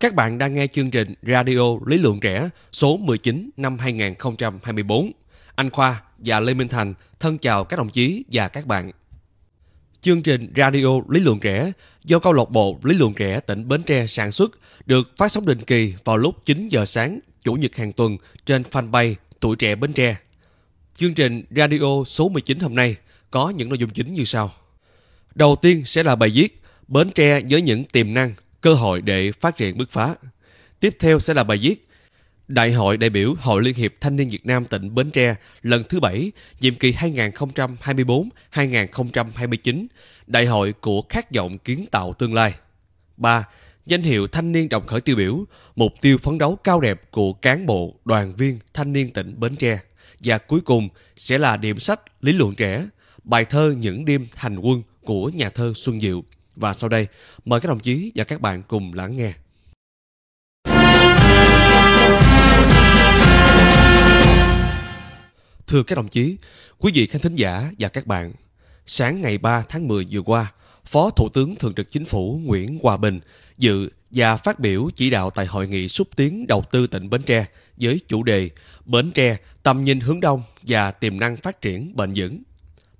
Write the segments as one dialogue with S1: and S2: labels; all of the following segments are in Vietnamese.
S1: Các bạn đang nghe chương trình Radio Lý Luận Trẻ số 19 năm 2024. Anh Khoa và Lê Minh Thành thân chào các đồng chí và các bạn. Chương trình Radio Lý Luận Trẻ do câu lạc bộ Lý Luận Trẻ tỉnh Bến Tre sản xuất được phát sóng định kỳ vào lúc 9 giờ sáng Chủ nhật hàng tuần trên fanpage Tuổi Trẻ Bến Tre. Chương trình Radio số 19 hôm nay có những nội dung chính như sau. Đầu tiên sẽ là bài viết Bến Tre với những tiềm năng – cơ hội để phát triển bứt phá. Tiếp theo sẽ là bài viết Đại hội đại biểu Hội Liên hiệp Thanh niên Việt Nam tỉnh Bến Tre lần thứ 7, nhiệm kỳ 2024-2029, đại hội của khát vọng kiến tạo tương lai. 3. Danh hiệu thanh niên đồng khởi tiêu biểu, mục tiêu phấn đấu cao đẹp của cán bộ, đoàn viên, thanh niên tỉnh Bến Tre. Và cuối cùng sẽ là điểm sách Lý luận trẻ, bài thơ Những đêm hành quân của nhà thơ Xuân Diệu. Và sau đây, mời các đồng chí và các bạn cùng lắng nghe. Thưa các đồng chí, quý vị khán thính giả và các bạn, sáng ngày 3 tháng 10 vừa qua, Phó Thủ tướng Thường trực Chính phủ Nguyễn Hòa Bình dự và phát biểu chỉ đạo tại hội nghị xúc tiến đầu tư tỉnh Bến Tre với chủ đề Bến Tre tầm nhìn hướng đông và tiềm năng phát triển bền vững.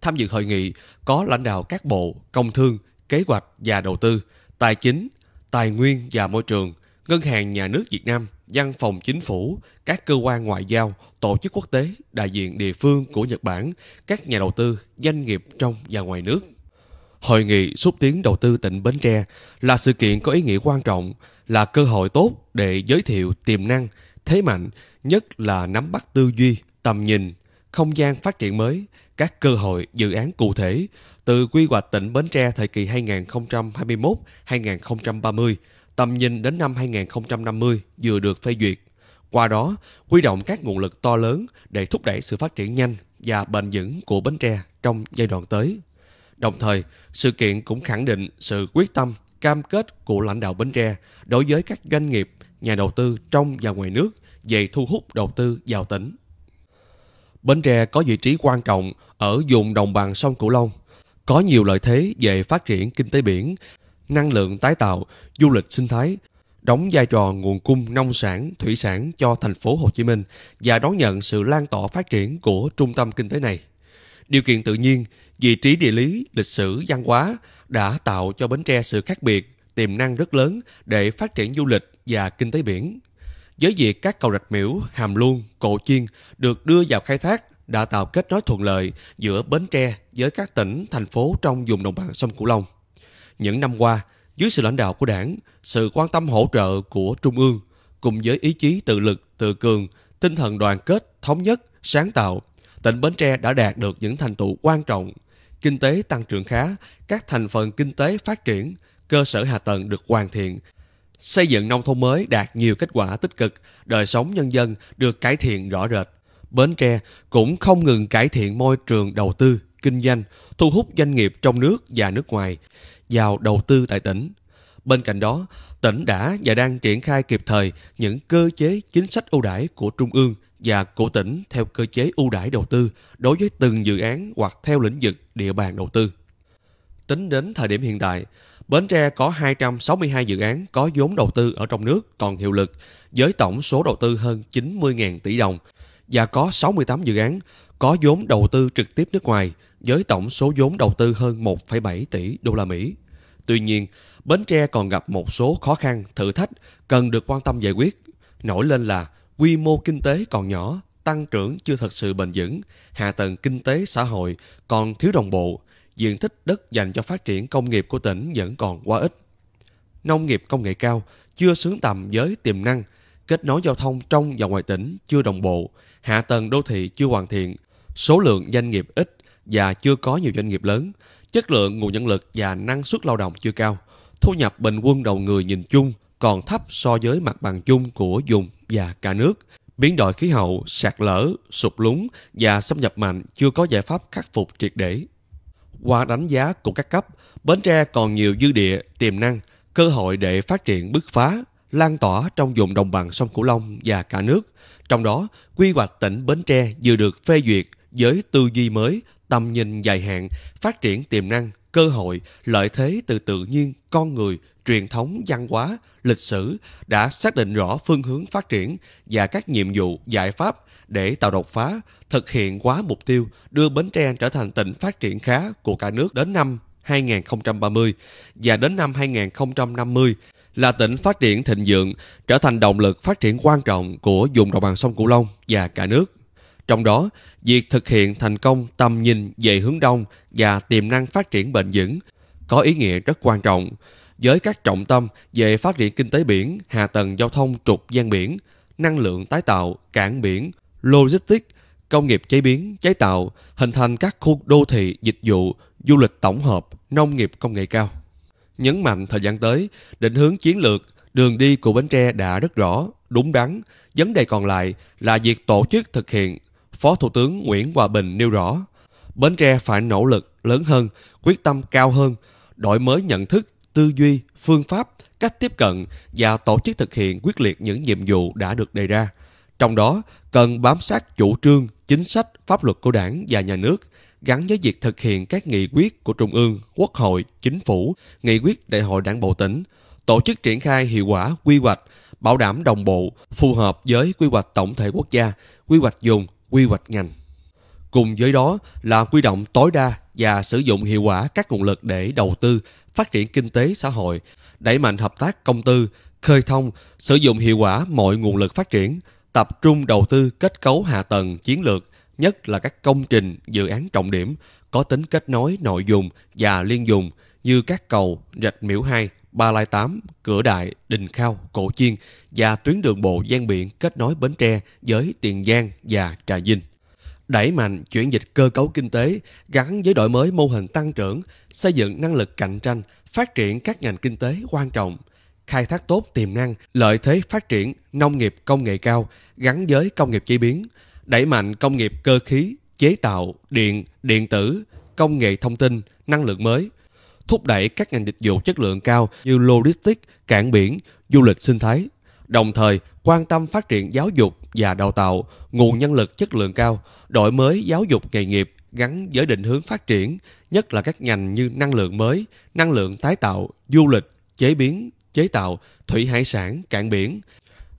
S1: Tham dự hội nghị có lãnh đạo các bộ, công thương, kế hoạch và đầu tư, tài chính, tài nguyên và môi trường, ngân hàng nhà nước Việt Nam, văn phòng chính phủ, các cơ quan ngoại giao, tổ chức quốc tế, đại diện địa phương của Nhật Bản, các nhà đầu tư, doanh nghiệp trong và ngoài nước. Hội nghị xúc tiến đầu tư tỉnh Bến Tre là sự kiện có ý nghĩa quan trọng, là cơ hội tốt để giới thiệu tiềm năng, thế mạnh, nhất là nắm bắt tư duy, tầm nhìn, không gian phát triển mới, các cơ hội dự án cụ thể, từ quy hoạch tỉnh Bến Tre thời kỳ 2021-2030, tầm nhìn đến năm 2050 vừa được phê duyệt. Qua đó, huy động các nguồn lực to lớn để thúc đẩy sự phát triển nhanh và bền vững của Bến Tre trong giai đoạn tới. Đồng thời, sự kiện cũng khẳng định sự quyết tâm, cam kết của lãnh đạo Bến Tre đối với các doanh nghiệp, nhà đầu tư trong và ngoài nước về thu hút đầu tư vào tỉnh. Bến Tre có vị trí quan trọng ở vùng đồng bằng sông Cửu Long có nhiều lợi thế về phát triển kinh tế biển, năng lượng tái tạo, du lịch sinh thái, đóng vai trò nguồn cung nông sản, thủy sản cho thành phố Hồ Chí Minh và đón nhận sự lan tỏa phát triển của trung tâm kinh tế này. Điều kiện tự nhiên, vị trí địa lý, lịch sử, văn hóa đã tạo cho Bến Tre sự khác biệt, tiềm năng rất lớn để phát triển du lịch và kinh tế biển. Với việc các cầu rạch miễu, hàm luông, cộ chiên được đưa vào khai thác đã tạo kết nối thuận lợi giữa Bến Tre với các tỉnh, thành phố trong vùng đồng bằng sông Cửu Long. Những năm qua, dưới sự lãnh đạo của đảng, sự quan tâm hỗ trợ của Trung ương, cùng với ý chí tự lực, tự cường, tinh thần đoàn kết, thống nhất, sáng tạo, tỉnh Bến Tre đã đạt được những thành tựu quan trọng. Kinh tế tăng trưởng khá, các thành phần kinh tế phát triển, cơ sở hạ tầng được hoàn thiện, xây dựng nông thôn mới đạt nhiều kết quả tích cực, đời sống nhân dân được cải thiện rõ rệt. Bến Tre cũng không ngừng cải thiện môi trường đầu tư, kinh doanh, thu hút doanh nghiệp trong nước và nước ngoài vào đầu tư tại tỉnh. Bên cạnh đó, tỉnh đã và đang triển khai kịp thời những cơ chế chính sách ưu đãi của trung ương và của tỉnh theo cơ chế ưu đãi đầu tư đối với từng dự án hoặc theo lĩnh vực địa bàn đầu tư. Tính đến thời điểm hiện tại, Bến Tre có 262 dự án có vốn đầu tư ở trong nước còn hiệu lực với tổng số đầu tư hơn 90.000 tỷ đồng – và có 68 dự án có vốn đầu tư trực tiếp nước ngoài với tổng số vốn đầu tư hơn 1,7 tỷ đô la Mỹ. Tuy nhiên, Bến Tre còn gặp một số khó khăn, thử thách cần được quan tâm giải quyết. Nổi lên là quy mô kinh tế còn nhỏ, tăng trưởng chưa thật sự bền vững, hạ tầng kinh tế xã hội còn thiếu đồng bộ, diện tích đất dành cho phát triển công nghiệp của tỉnh vẫn còn quá ít. Nông nghiệp công nghệ cao chưa xứng tầm với tiềm năng, kết nối giao thông trong và ngoài tỉnh chưa đồng bộ, hạ tầng đô thị chưa hoàn thiện, số lượng doanh nghiệp ít và chưa có nhiều doanh nghiệp lớn, chất lượng nguồn nhân lực và năng suất lao động chưa cao, thu nhập bình quân đầu người nhìn chung còn thấp so với mặt bằng chung của vùng và cả nước. Biến đổi khí hậu, sạt lở, sụp lún và xâm nhập mạnh chưa có giải pháp khắc phục triệt để. Qua đánh giá của các cấp, Bến Tre còn nhiều dư địa, tiềm năng, cơ hội để phát triển bứt phá lan tỏa trong vùng đồng bằng sông Cửu Long và cả nước. Trong đó, quy hoạch tỉnh Bến Tre vừa được phê duyệt với tư duy mới, tầm nhìn dài hạn, phát triển tiềm năng, cơ hội, lợi thế từ tự nhiên, con người, truyền thống, văn hóa, lịch sử đã xác định rõ phương hướng phát triển và các nhiệm vụ, giải pháp để tạo đột phá, thực hiện quá mục tiêu đưa Bến Tre trở thành tỉnh phát triển khá của cả nước đến năm 2030 và đến năm 2050 là tỉnh phát triển thịnh vượng, trở thành động lực phát triển quan trọng của vùng đồng bằng sông Cửu Long và cả nước. Trong đó, việc thực hiện thành công tầm nhìn về hướng đông và tiềm năng phát triển bền vững có ý nghĩa rất quan trọng với các trọng tâm về phát triển kinh tế biển, hạ tầng giao thông trục gian biển, năng lượng tái tạo, cảng biển, logistics, công nghiệp chế biến, chế tạo, hình thành các khu đô thị, dịch vụ, du lịch tổng hợp, nông nghiệp công nghệ cao nhấn mạnh thời gian tới, định hướng chiến lược, đường đi của Bến Tre đã rất rõ, đúng đắn. Vấn đề còn lại là việc tổ chức thực hiện. Phó Thủ tướng Nguyễn Hòa Bình nêu rõ, Bến Tre phải nỗ lực lớn hơn, quyết tâm cao hơn, đổi mới nhận thức, tư duy, phương pháp, cách tiếp cận và tổ chức thực hiện quyết liệt những nhiệm vụ đã được đề ra. Trong đó, cần bám sát chủ trương, chính sách, pháp luật của đảng và nhà nước, gắn với việc thực hiện các nghị quyết của Trung ương, Quốc hội, Chính phủ, nghị quyết Đại hội Đảng bộ tỉnh, tổ chức triển khai hiệu quả quy hoạch, bảo đảm đồng bộ, phù hợp với quy hoạch tổng thể quốc gia, quy hoạch vùng, quy hoạch ngành. Cùng với đó là quy động tối đa và sử dụng hiệu quả các nguồn lực để đầu tư, phát triển kinh tế xã hội, đẩy mạnh hợp tác công tư, khơi thông, sử dụng hiệu quả mọi nguồn lực phát triển, tập trung đầu tư kết cấu hạ tầng chiến lược, nhất là các công trình, dự án trọng điểm có tính kết nối nội dùng và liên dùng như các cầu Rạch Miễu 2, Ba Lai 8, Cửa Đại, Đình Khao, Cổ Chiên và tuyến đường bộ gian biển kết nối Bến Tre với Tiền Giang và Trà Vinh. Đẩy mạnh chuyển dịch cơ cấu kinh tế gắn với đổi mới mô hình tăng trưởng, xây dựng năng lực cạnh tranh, phát triển các ngành kinh tế quan trọng, khai thác tốt tiềm năng, lợi thế phát triển nông nghiệp công nghệ cao gắn với công nghiệp chế biến, đẩy mạnh công nghiệp cơ khí, chế tạo, điện, điện tử, công nghệ thông tin, năng lượng mới, thúc đẩy các ngành dịch vụ chất lượng cao như logistics, cảng biển, du lịch sinh thái, đồng thời quan tâm phát triển giáo dục và đào tạo, nguồn nhân lực chất lượng cao, đổi mới giáo dục nghề nghiệp gắn với định hướng phát triển, nhất là các ngành như năng lượng mới, năng lượng tái tạo, du lịch, chế biến, chế tạo, thủy hải sản, cảng biển,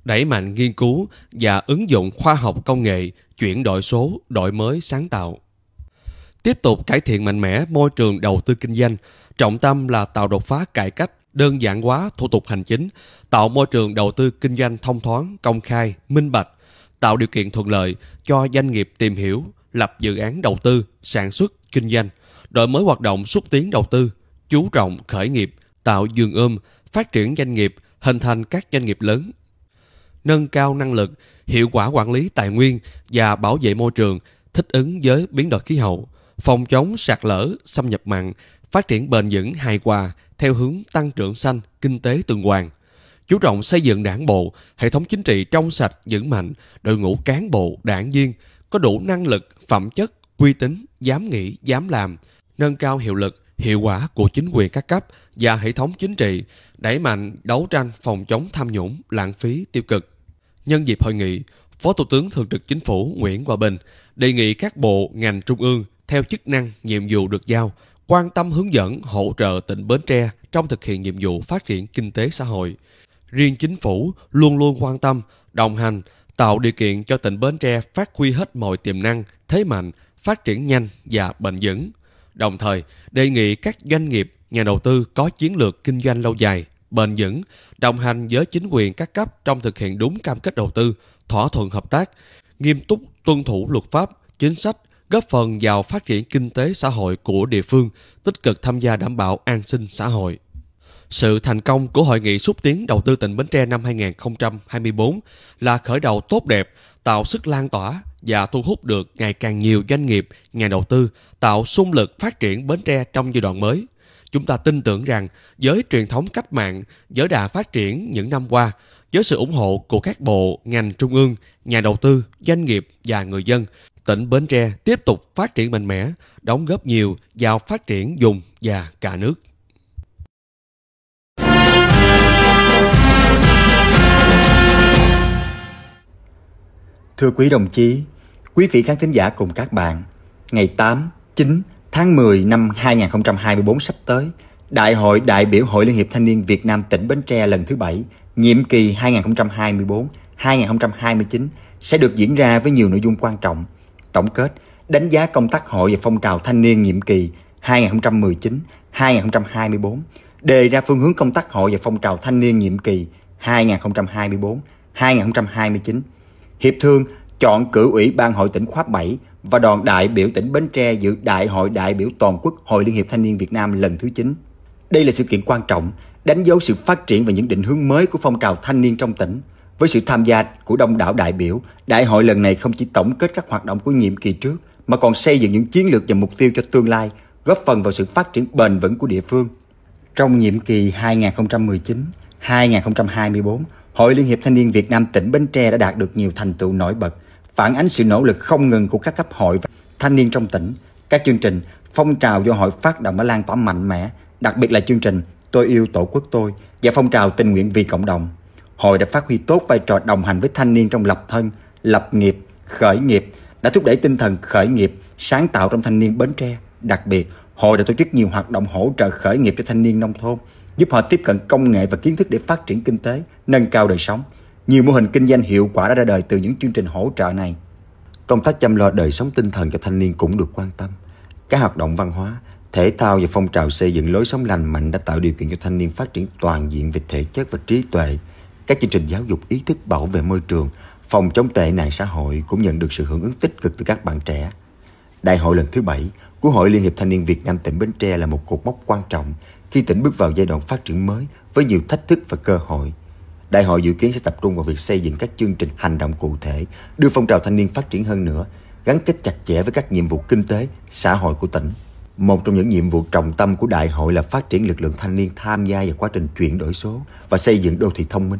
S1: đẩy mạnh nghiên cứu và ứng dụng khoa học công nghệ, chuyển đổi số, đổi mới sáng tạo. Tiếp tục cải thiện mạnh mẽ môi trường đầu tư kinh doanh, trọng tâm là tạo đột phá cải cách, đơn giản hóa thủ tục hành chính, tạo môi trường đầu tư kinh doanh thông thoáng, công khai, minh bạch, tạo điều kiện thuận lợi cho doanh nghiệp tìm hiểu, lập dự án đầu tư, sản xuất, kinh doanh, đổi mới hoạt động xúc tiến đầu tư, chú trọng khởi nghiệp, tạo giường ươm, phát triển doanh nghiệp, hình thành các doanh nghiệp lớn nâng cao năng lực, hiệu quả quản lý tài nguyên và bảo vệ môi trường, thích ứng với biến đổi khí hậu, phòng chống sạt lở, xâm nhập mặn, phát triển bền vững hài hòa theo hướng tăng trưởng xanh, kinh tế tuần hoàn. Chú trọng xây dựng đảng bộ, hệ thống chính trị trong sạch, vững mạnh, đội ngũ cán bộ, đảng viên có đủ năng lực, phẩm chất, uy tín, dám nghĩ, dám làm, nâng cao hiệu lực, hiệu quả của chính quyền các cấp và hệ thống chính trị đẩy mạnh đấu tranh phòng chống tham nhũng, lãng phí, tiêu cực. Nhân dịp hội nghị, Phó Thủ tướng Thường trực Chính phủ Nguyễn Hòa Bình đề nghị các bộ, ngành trung ương theo chức năng, nhiệm vụ được giao, quan tâm hướng dẫn, hỗ trợ tỉnh Bến Tre trong thực hiện nhiệm vụ phát triển kinh tế xã hội. Riêng chính phủ luôn luôn quan tâm, đồng hành, tạo điều kiện cho tỉnh Bến Tre phát huy hết mọi tiềm năng, thế mạnh, phát triển nhanh và bền vững đồng thời đề nghị các doanh nghiệp, nhà đầu tư có chiến lược kinh doanh lâu dài, bền vững, đồng hành với chính quyền các cấp trong thực hiện đúng cam kết đầu tư, thỏa thuận hợp tác, nghiêm túc tuân thủ luật pháp, chính sách, góp phần vào phát triển kinh tế xã hội của địa phương, tích cực tham gia đảm bảo an sinh xã hội. Sự thành công của Hội nghị xúc tiến đầu tư tỉnh Bến Tre năm 2024 là khởi đầu tốt đẹp, tạo sức lan tỏa và thu hút được ngày càng nhiều doanh nghiệp, nhà đầu tư, tạo xung lực phát triển Bến Tre trong giai đoạn mới. Chúng ta tin tưởng rằng với truyền thống cách mạng, giới đà phát triển những năm qua, với sự ủng hộ của các bộ, ngành trung ương, nhà đầu tư, doanh nghiệp và người dân, tỉnh Bến Tre tiếp tục phát triển mạnh mẽ, đóng góp nhiều vào phát triển vùng và
S2: cả nước. Thưa quý đồng chí, quý vị khán thính giả cùng các bạn, ngày 8, 9 tháng 10 năm 2024 sắp tới, Đại hội đại biểu Hội Liên hiệp Thanh niên Việt Nam tỉnh Bến Tre lần thứ 7, nhiệm kỳ 2024-2029 sẽ được diễn ra với nhiều nội dung quan trọng. Tổng kết, đánh giá công tác hội và phong trào thanh niên nhiệm kỳ 2019-2024, đề ra phương hướng công tác hội và phong trào thanh niên nhiệm kỳ 2024-2029. Hiệp thương chọn cử ủy ban hội tỉnh khóa 7 và đoàn đại biểu tỉnh Bến Tre dự Đại hội đại biểu toàn quốc Hội Liên hiệp Thanh niên Việt Nam lần thứ 9. Đây là sự kiện quan trọng, đánh dấu sự phát triển và những định hướng mới của phong trào thanh niên trong tỉnh. Với sự tham gia của đông đảo đại biểu, đại hội lần này không chỉ tổng kết các hoạt động của nhiệm kỳ trước mà còn xây dựng những chiến lược và mục tiêu cho tương lai, góp phần vào sự phát triển bền vững của địa phương. Trong nhiệm kỳ 2019-2024, Hội Liên hiệp Thanh niên Việt Nam tỉnh Bến Tre đã đạt được nhiều thành tựu nổi bật, phản ánh sự nỗ lực không ngừng của các cấp hội và thanh niên trong tỉnh. Các chương trình, phong trào do hội phát động đã lan tỏa mạnh mẽ, đặc biệt là chương trình Tôi yêu Tổ quốc tôi và phong trào tình nguyện vì cộng đồng. Hội đã phát huy tốt vai trò đồng hành với thanh niên trong lập thân, lập nghiệp, khởi nghiệp, đã thúc đẩy tinh thần khởi nghiệp, sáng tạo trong thanh niên Bến Tre. Đặc biệt, hội đã tổ chức nhiều hoạt động hỗ trợ khởi nghiệp cho thanh niên nông thôn, giúp họ tiếp cận công nghệ và kiến thức để phát triển kinh tế, nâng cao đời sống. Nhiều mô hình kinh doanh hiệu quả đã ra đời từ những chương trình hỗ trợ này. Công tác chăm lo đời sống tinh thần cho thanh niên cũng được quan tâm. Các hoạt động văn hóa, thể thao và phong trào xây dựng lối sống lành mạnh đã tạo điều kiện cho thanh niên phát triển toàn diện về thể chất và trí tuệ. Các chương trình giáo dục ý thức bảo vệ môi trường, phòng chống tệ nạn xã hội cũng nhận được sự hưởng ứng tích cực từ các bạn trẻ. Đại hội lần thứ bảy của Hội Liên hiệp Thanh niên Việt Nam tỉnh Bến Tre là một cột mốc quan trọng khi tỉnh bước vào giai đoạn phát triển mới với nhiều thách thức và cơ hội. Đại hội dự kiến sẽ tập trung vào việc xây dựng các chương trình hành động cụ thể, đưa phong trào thanh niên phát triển hơn nữa, gắn kết chặt chẽ với các nhiệm vụ kinh tế, xã hội của tỉnh. Một trong những nhiệm vụ trọng tâm của đại hội là phát triển lực lượng thanh niên tham gia vào quá trình chuyển đổi số và xây dựng đô thị thông minh.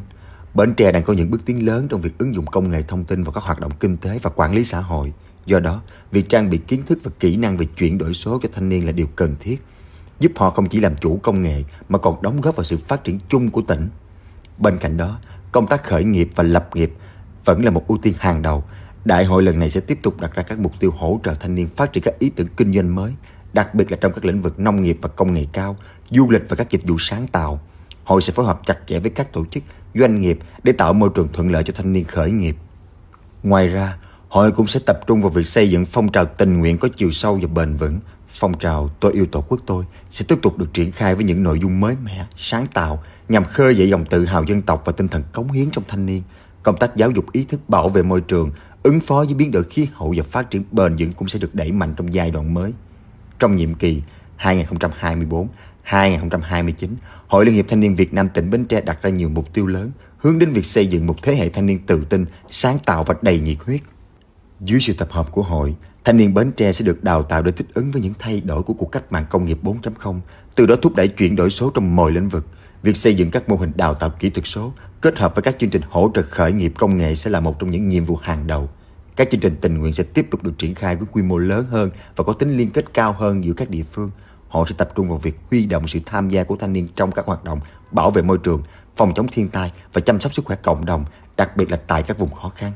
S2: Bến Tre đang có những bước tiến lớn trong việc ứng dụng công nghệ thông tin vào các hoạt động kinh tế và quản lý xã hội. Do đó, việc trang bị kiến thức và kỹ năng về chuyển đổi số cho thanh niên là điều cần thiết giúp họ không chỉ làm chủ công nghệ mà còn đóng góp vào sự phát triển chung của tỉnh. Bên cạnh đó, công tác khởi nghiệp và lập nghiệp vẫn là một ưu tiên hàng đầu. Đại hội lần này sẽ tiếp tục đặt ra các mục tiêu hỗ trợ thanh niên phát triển các ý tưởng kinh doanh mới, đặc biệt là trong các lĩnh vực nông nghiệp và công nghệ cao, du lịch và các dịch vụ sáng tạo. Hội sẽ phối hợp chặt chẽ với các tổ chức, doanh nghiệp để tạo môi trường thuận lợi cho thanh niên khởi nghiệp. Ngoài ra, hội cũng sẽ tập trung vào việc xây dựng phong trào tình nguyện có chiều sâu và bền vững, phong trào Tôi yêu Tổ quốc tôi sẽ tiếp tục được triển khai với những nội dung mới mẻ, sáng tạo nhằm khơi dậy dòng tự hào dân tộc và tinh thần cống hiến trong thanh niên. Công tác giáo dục ý thức bảo vệ môi trường, ứng phó với biến đổi khí hậu và phát triển bền vững cũng sẽ được đẩy mạnh trong giai đoạn mới. Trong nhiệm kỳ 2024 2029, Hội Liên hiệp Thanh niên Việt Nam tỉnh Bến Tre đặt ra nhiều mục tiêu lớn, hướng đến việc xây dựng một thế hệ thanh niên tự tin, sáng tạo và đầy nhiệt huyết. Dưới sự tập hợp của hội, thanh niên Bến Tre sẽ được đào tạo để thích ứng với những thay đổi của cuộc cách mạng công nghiệp 4.0, từ đó thúc đẩy chuyển đổi số trong mọi lĩnh vực. Việc xây dựng các mô hình đào tạo kỹ thuật số kết hợp với các chương trình hỗ trợ khởi nghiệp công nghệ sẽ là một trong những nhiệm vụ hàng đầu. Các chương trình tình nguyện sẽ tiếp tục được triển khai với quy mô lớn hơn và có tính liên kết cao hơn giữa các địa phương. Họ sẽ tập trung vào việc huy động sự tham gia của thanh niên trong các hoạt động bảo vệ môi trường, phòng chống thiên tai và chăm sóc sức khỏe cộng đồng, đặc biệt là tại các vùng khó khăn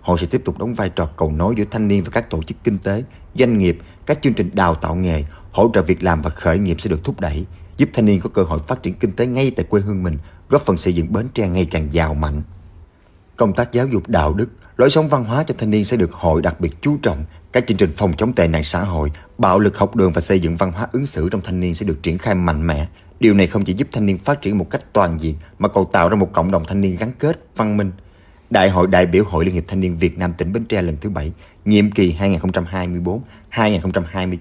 S2: hội sẽ tiếp tục đóng vai trò cầu nối giữa thanh niên và các tổ chức kinh tế, doanh nghiệp, các chương trình đào tạo nghề, hỗ trợ việc làm và khởi nghiệp sẽ được thúc đẩy, giúp thanh niên có cơ hội phát triển kinh tế ngay tại quê hương mình, góp phần xây dựng Bến Tre ngày càng giàu mạnh. Công tác giáo dục đạo đức, lối sống văn hóa cho thanh niên sẽ được hội đặc biệt chú trọng. Các chương trình phòng chống tệ nạn xã hội, bạo lực học đường và xây dựng văn hóa ứng xử trong thanh niên sẽ được triển khai mạnh mẽ. Điều này không chỉ giúp thanh niên phát triển một cách toàn diện mà còn tạo ra một cộng đồng thanh niên gắn kết, văn minh, Đại hội đại biểu Hội Liên hiệp Thanh niên Việt Nam tỉnh Bến Tre lần thứ 7, nhiệm kỳ 2024-2029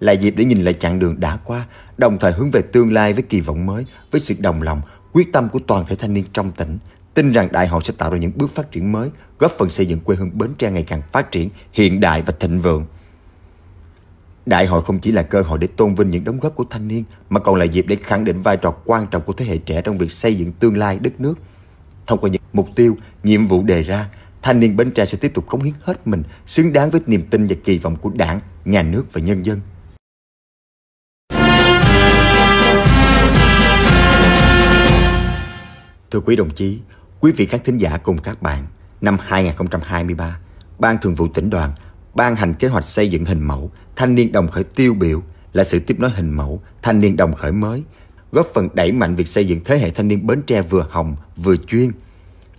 S2: là dịp để nhìn lại chặng đường đã qua, đồng thời hướng về tương lai với kỳ vọng mới, với sự đồng lòng, quyết tâm của toàn thể thanh niên trong tỉnh. Tin rằng đại hội sẽ tạo ra những bước phát triển mới, góp phần xây dựng quê hương Bến Tre ngày càng phát triển, hiện đại và thịnh vượng. Đại hội không chỉ là cơ hội để tôn vinh những đóng góp của thanh niên mà còn là dịp để khẳng định vai trò quan trọng của thế hệ trẻ trong việc xây dựng tương lai đất nước – Thông qua những mục tiêu, nhiệm vụ đề ra, thanh niên Bến Tre sẽ tiếp tục cống hiến hết mình, xứng đáng với niềm tin và kỳ vọng của đảng, nhà nước và nhân dân. Thưa quý đồng chí, quý vị khán thính giả cùng các bạn, năm 2023, Ban Thường vụ tỉnh đoàn ban hành kế hoạch xây dựng hình mẫu thanh niên đồng khởi tiêu biểu là sự tiếp nối hình mẫu thanh niên đồng khởi mới góp phần đẩy mạnh việc xây dựng thế hệ thanh niên Bến Tre vừa hồng, vừa chuyên,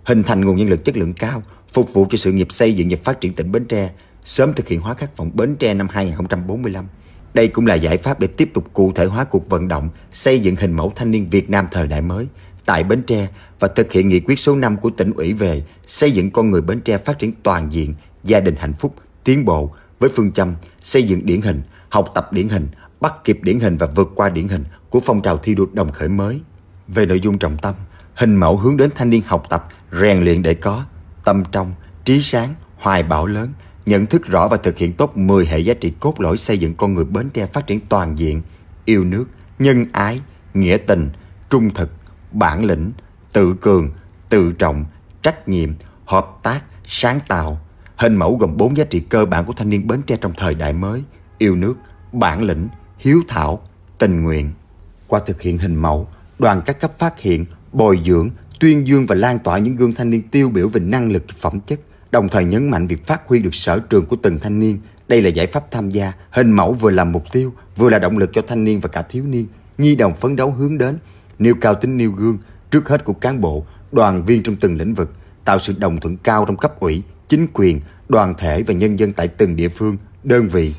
S2: hình thành nguồn nhân lực chất lượng cao, phục vụ cho sự nghiệp xây dựng và phát triển tỉnh Bến Tre, sớm thực hiện hóa khát vọng Bến Tre năm 2045. Đây cũng là giải pháp để tiếp tục cụ thể hóa cuộc vận động xây dựng hình mẫu thanh niên Việt Nam thời đại mới tại Bến Tre và thực hiện nghị quyết số 5 của tỉnh ủy về xây dựng con người Bến Tre phát triển toàn diện, gia đình hạnh phúc, tiến bộ với phương châm xây dựng điển hình, học tập điển hình, bắt kịp điển hình và vượt qua điển hình của phong trào thi đua đồng khởi mới. Về nội dung trọng tâm, hình mẫu hướng đến thanh niên học tập, rèn luyện để có tâm trong, trí sáng, hoài bão lớn, nhận thức rõ và thực hiện tốt 10 hệ giá trị cốt lõi xây dựng con người Bến Tre phát triển toàn diện, yêu nước, nhân ái, nghĩa tình, trung thực, bản lĩnh, tự cường, tự trọng, trách nhiệm, hợp tác, sáng tạo. Hình mẫu gồm 4 giá trị cơ bản của thanh niên Bến Tre trong thời đại mới, yêu nước, bản lĩnh, hiếu thảo, tình nguyện. Qua thực hiện hình mẫu, đoàn các cấp phát hiện, bồi dưỡng, tuyên dương và lan tỏa những gương thanh niên tiêu biểu về năng lực phẩm chất, đồng thời nhấn mạnh việc phát huy được sở trường của từng thanh niên. Đây là giải pháp tham gia, hình mẫu vừa là mục tiêu, vừa là động lực cho thanh niên và cả thiếu niên, nhi đồng phấn đấu hướng đến, nêu cao tính nêu gương, trước hết của cán bộ, đoàn viên trong từng lĩnh vực, tạo sự đồng thuận cao trong cấp ủy, chính quyền, đoàn thể và nhân dân tại từng địa phương, đơn vị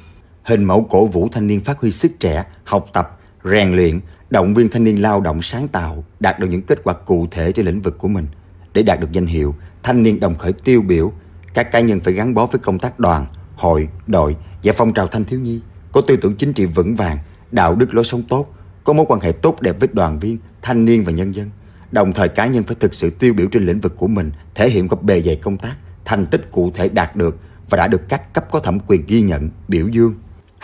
S2: hình mẫu cổ vũ thanh niên phát huy sức trẻ, học tập, rèn luyện, động viên thanh niên lao động sáng tạo, đạt được những kết quả cụ thể trên lĩnh vực của mình. Để đạt được danh hiệu thanh niên đồng khởi tiêu biểu, các cá nhân phải gắn bó với công tác đoàn, hội, đội và phong trào thanh thiếu nhi, có tư tưởng chính trị vững vàng, đạo đức lối sống tốt, có mối quan hệ tốt đẹp với đoàn viên, thanh niên và nhân dân. Đồng thời cá nhân phải thực sự tiêu biểu trên lĩnh vực của mình, thể hiện qua bề dày công tác, thành tích cụ thể đạt được và đã được các cấp có thẩm quyền ghi nhận, biểu dương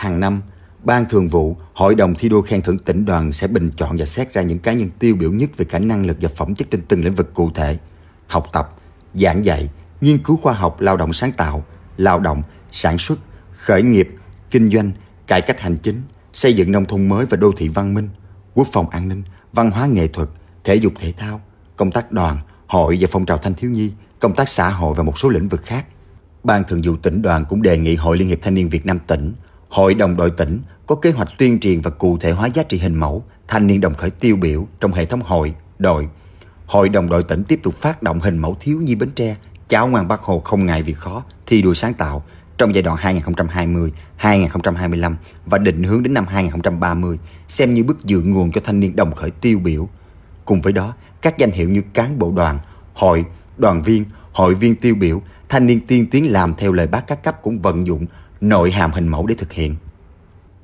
S2: hàng năm, Ban Thường vụ, Hội đồng thi đua khen thưởng tỉnh đoàn sẽ bình chọn và xét ra những cá nhân tiêu biểu nhất về khả năng lực và phẩm chất trên từng lĩnh vực cụ thể, học tập, giảng dạy, nghiên cứu khoa học, lao động sáng tạo, lao động, sản xuất, khởi nghiệp, kinh doanh, cải cách hành chính, xây dựng nông thôn mới và đô thị văn minh, quốc phòng an ninh, văn hóa nghệ thuật, thể dục thể thao, công tác đoàn, hội và phong trào thanh thiếu nhi, công tác xã hội và một số lĩnh vực khác. Ban Thường vụ tỉnh đoàn cũng đề nghị Hội Liên hiệp Thanh niên Việt Nam tỉnh, Hội đồng đội tỉnh có kế hoạch tuyên truyền và cụ thể hóa giá trị hình mẫu thanh niên đồng khởi tiêu biểu trong hệ thống hội, đội. Hội đồng đội tỉnh tiếp tục phát động hình mẫu thiếu nhi Bến Tre, cháu ngoan bác hồ không ngại việc khó, thi đua sáng tạo trong giai đoạn 2020-2025 và định hướng đến năm 2030 xem như bước dự nguồn cho thanh niên đồng khởi tiêu biểu. Cùng với đó, các danh hiệu như cán bộ đoàn, hội, đoàn viên, hội viên tiêu biểu, thanh niên tiên tiến làm theo lời bác các cấp cũng vận dụng nội hàm hình mẫu để thực hiện.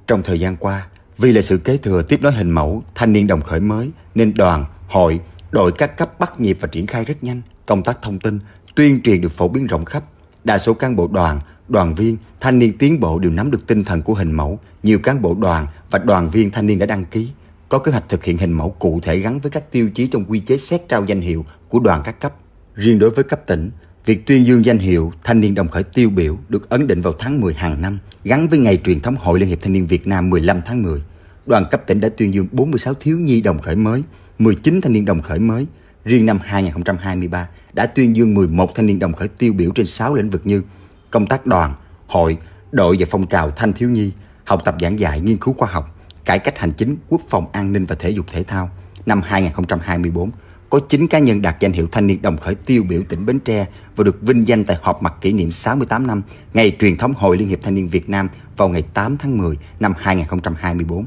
S2: Trong thời gian qua, vì là sự kế thừa tiếp nối hình mẫu thanh niên đồng khởi mới nên đoàn, hội, đội các cấp bắt nhịp và triển khai rất nhanh. Công tác thông tin, tuyên truyền được phổ biến rộng khắp. Đa số cán bộ đoàn, đoàn viên, thanh niên tiến bộ đều nắm được tinh thần của hình mẫu. Nhiều cán bộ đoàn và đoàn viên thanh niên đã đăng ký, có kế hoạch thực hiện hình mẫu cụ thể gắn với các tiêu chí trong quy chế xét trao danh hiệu của đoàn các cấp. Riêng đối với cấp tỉnh, Việc tuyên dương danh hiệu Thanh niên đồng khởi tiêu biểu được ấn định vào tháng 10 hàng năm, gắn với ngày truyền thống Hội Liên hiệp Thanh niên Việt Nam 15 tháng 10. Đoàn cấp tỉnh đã tuyên dương 46 thiếu nhi đồng khởi mới, 19 thanh niên đồng khởi mới. Riêng năm 2023 đã tuyên dương 11 thanh niên đồng khởi tiêu biểu trên 6 lĩnh vực như công tác đoàn, hội, đội và phong trào thanh thiếu nhi, học tập giảng dạy nghiên cứu khoa học, cải cách hành chính, quốc phòng an ninh và thể dục thể thao. Năm 2024, có 9 cá nhân đạt danh hiệu thanh niên đồng khởi tiêu biểu tỉnh Bến Tre và được vinh danh tại họp mặt kỷ niệm 68 năm ngày truyền thống Hội Liên hiệp Thanh niên Việt Nam vào ngày 8 tháng 10 năm 2024.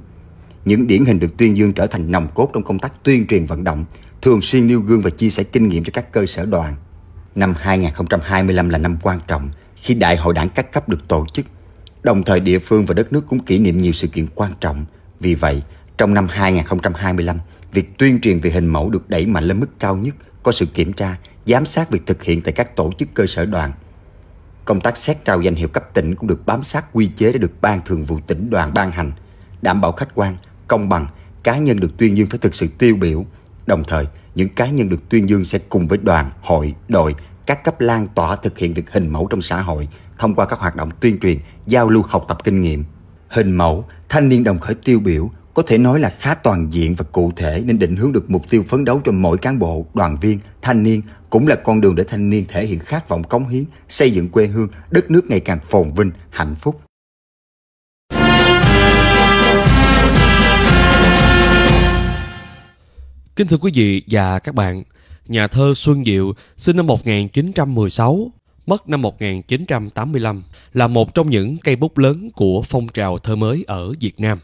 S2: Những điển hình được tuyên dương trở thành nòng cốt trong công tác tuyên truyền vận động, thường xuyên nêu gương và chia sẻ kinh nghiệm cho các cơ sở đoàn. Năm 2025 là năm quan trọng khi Đại hội đảng các cấp được tổ chức. Đồng thời địa phương và đất nước cũng kỷ niệm nhiều sự kiện quan trọng. Vì vậy, trong năm 2025, việc tuyên truyền về hình mẫu được đẩy mạnh lên mức cao nhất, có sự kiểm tra, giám sát việc thực hiện tại các tổ chức cơ sở đoàn. Công tác xét trao danh hiệu cấp tỉnh cũng được bám sát quy chế đã được Ban Thường vụ tỉnh đoàn ban hành, đảm bảo khách quan, công bằng, cá nhân được tuyên dương phải thực sự tiêu biểu. Đồng thời, những cá nhân được tuyên dương sẽ cùng với đoàn, hội, đội, các cấp lan tỏa thực hiện việc hình mẫu trong xã hội thông qua các hoạt động tuyên truyền, giao lưu học tập kinh nghiệm. Hình mẫu, thanh niên đồng khởi tiêu biểu có thể nói là khá toàn diện và cụ thể nên định hướng được mục tiêu phấn đấu cho mỗi cán bộ, đoàn viên, thanh niên cũng là con đường để thanh niên thể hiện khát vọng cống hiến, xây dựng quê hương, đất nước ngày càng phồn vinh, hạnh phúc.
S1: Kính thưa quý vị và các bạn, nhà thơ Xuân Diệu sinh năm 1916, mất năm 1985, là một trong những cây bút lớn của phong trào thơ mới ở Việt Nam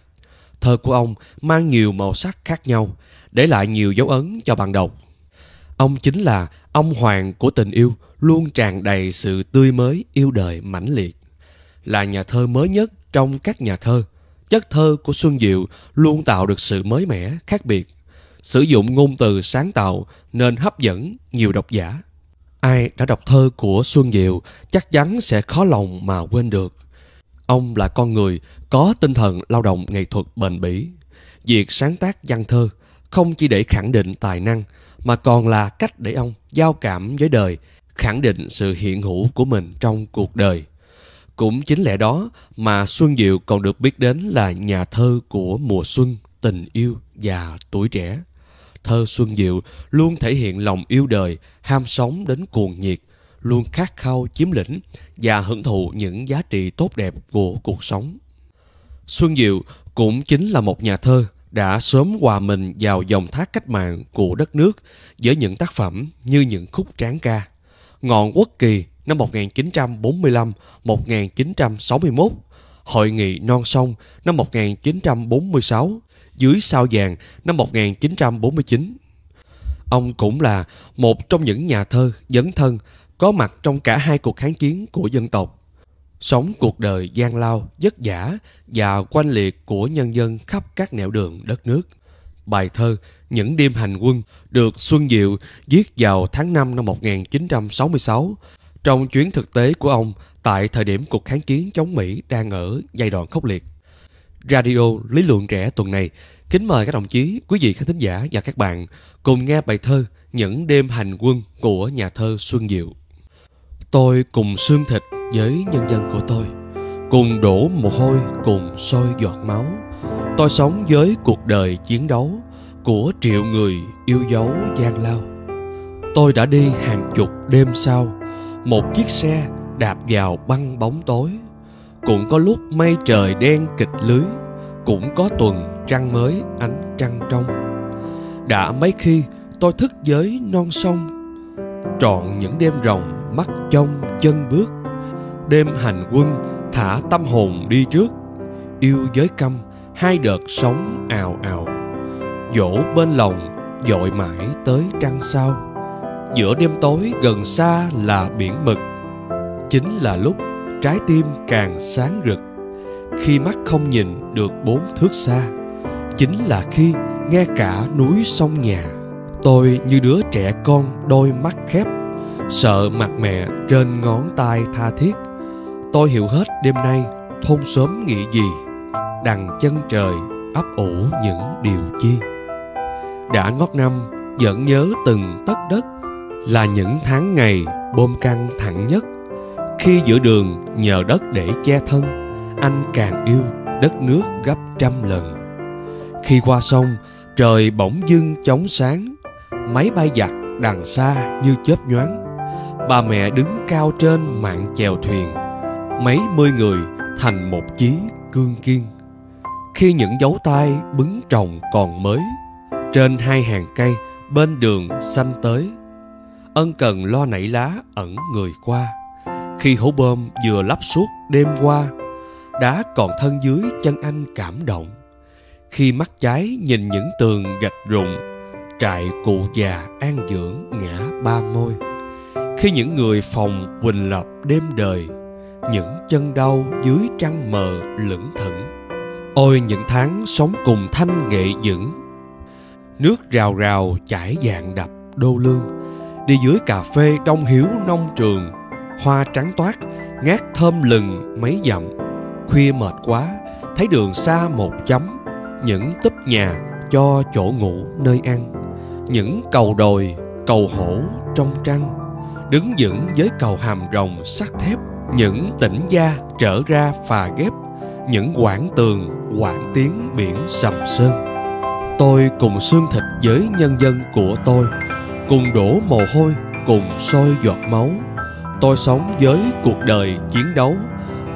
S1: thơ của ông mang nhiều màu sắc khác nhau, để lại nhiều dấu ấn cho bạn đọc. Ông chính là ông hoàng của tình yêu, luôn tràn đầy sự tươi mới, yêu đời mãnh liệt. Là nhà thơ mới nhất trong các nhà thơ, chất thơ của Xuân Diệu luôn tạo được sự mới mẻ, khác biệt. Sử dụng ngôn từ sáng tạo nên hấp dẫn nhiều độc giả. Ai đã đọc thơ của Xuân Diệu chắc chắn sẽ khó lòng mà quên được Ông là con người có tinh thần lao động nghệ thuật bền bỉ. Việc sáng tác văn thơ không chỉ để khẳng định tài năng mà còn là cách để ông giao cảm với đời, khẳng định sự hiện hữu của mình trong cuộc đời. Cũng chính lẽ đó mà Xuân Diệu còn được biết đến là nhà thơ của mùa xuân, tình yêu và tuổi trẻ. Thơ Xuân Diệu luôn thể hiện lòng yêu đời, ham sống đến cuồng nhiệt, luôn khát khao chiếm lĩnh và hưởng thụ những giá trị tốt đẹp của cuộc sống. Xuân Diệu cũng chính là một nhà thơ đã sớm hòa mình vào dòng thác cách mạng của đất nước với những tác phẩm như những khúc tráng ca. Ngọn Quốc Kỳ năm 1945-1961, Hội nghị Non Sông năm 1946, Dưới Sao vàng năm 1949. Ông cũng là một trong những nhà thơ dấn thân có mặt trong cả hai cuộc kháng chiến của dân tộc, sống cuộc đời gian lao, vất vả và quanh liệt của nhân dân khắp các nẻo đường đất nước. Bài thơ Những đêm hành quân được Xuân Diệu viết vào tháng 5 năm 1966 trong chuyến thực tế của ông tại thời điểm cuộc kháng chiến chống Mỹ đang ở giai đoạn khốc liệt. Radio Lý luận trẻ tuần này kính mời các đồng chí, quý vị khán thính giả và các bạn cùng nghe bài thơ Những đêm hành quân của nhà thơ Xuân Diệu. Tôi cùng xương thịt với nhân dân của tôi, cùng đổ mồ hôi, cùng soi giọt máu. Tôi sống với cuộc đời chiến đấu của triệu người yêu dấu gian lao. Tôi đã đi hàng chục đêm sau, một chiếc xe đạp vào băng bóng tối. Cũng có lúc mây trời đen kịch lưới, cũng có tuần trăng mới ánh trăng trong. Đã mấy khi tôi thức với non sông, trọn những đêm rồng mắt trong chân bước đêm hành quân thả tâm hồn đi trước yêu giới câm hai đợt sống ào ào dỗ bên lòng dội mãi tới trăng sao giữa đêm tối gần xa là biển mực chính là lúc trái tim càng sáng rực khi mắt không nhìn được bốn thước xa chính là khi nghe cả núi sông nhà tôi như đứa trẻ con đôi mắt khép sợ mặt mẹ trên ngón tay tha thiết tôi hiểu hết đêm nay thôn sớm nghĩ gì đằng chân trời ấp ủ những điều chi đã ngót năm vẫn nhớ từng tất đất là những tháng ngày bom căng thẳng nhất khi giữa đường nhờ đất để che thân anh càng yêu đất nước gấp trăm lần khi qua sông trời bỗng dưng chóng sáng máy bay giặt đằng xa như chớp nhoáng bà mẹ đứng cao trên mạng chèo thuyền mấy mươi người thành một chí cương kiên khi những dấu tay bứng trồng còn mới trên hai hàng cây bên đường xanh tới ân cần lo nảy lá ẩn người qua khi hố bơm vừa lắp suốt đêm qua đá còn thân dưới chân anh cảm động khi mắt trái nhìn những tường gạch rụng trại cụ già an dưỡng ngã ba môi khi những người phòng quỳnh lập đêm đời những chân đau dưới trăng mờ lững thững ôi những tháng sống cùng thanh nghệ dững nước rào rào chảy dạng đập đô lương đi dưới cà phê đông hiếu nông trường hoa trắng toát ngát thơm lừng mấy dặm khuya mệt quá thấy đường xa một chấm những túp nhà cho chỗ ngủ nơi ăn những cầu đồi cầu hổ trong trăng đứng vững với cầu hàm rồng sắt thép những tỉnh gia trở ra phà ghép những quảng tường quảng tiếng biển sầm sơn tôi cùng xương thịt với nhân dân của tôi cùng đổ mồ hôi cùng sôi giọt máu tôi sống với cuộc đời chiến đấu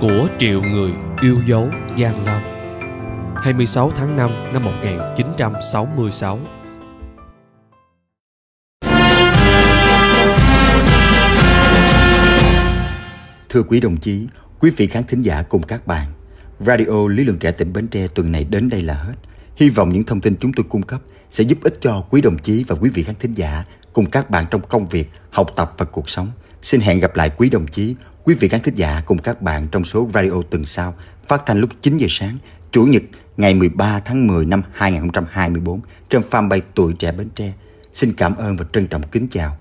S1: của triệu người yêu dấu gian Long. 26 tháng 5 năm 1966
S2: Thưa quý đồng chí, quý vị khán thính giả cùng các bạn, Radio Lý Luận Trẻ tỉnh Bến Tre tuần này đến đây là hết. Hy vọng những thông tin chúng tôi cung cấp sẽ giúp ích cho quý đồng chí và quý vị khán thính giả cùng các bạn trong công việc, học tập và cuộc sống. Xin hẹn gặp lại quý đồng chí, quý vị khán thính giả cùng các bạn trong số radio tuần sau phát thanh lúc 9 giờ sáng, Chủ nhật ngày 13 tháng 10 năm 2024 trên fanpage Tuổi Trẻ Bến Tre. Xin cảm ơn và trân trọng kính chào.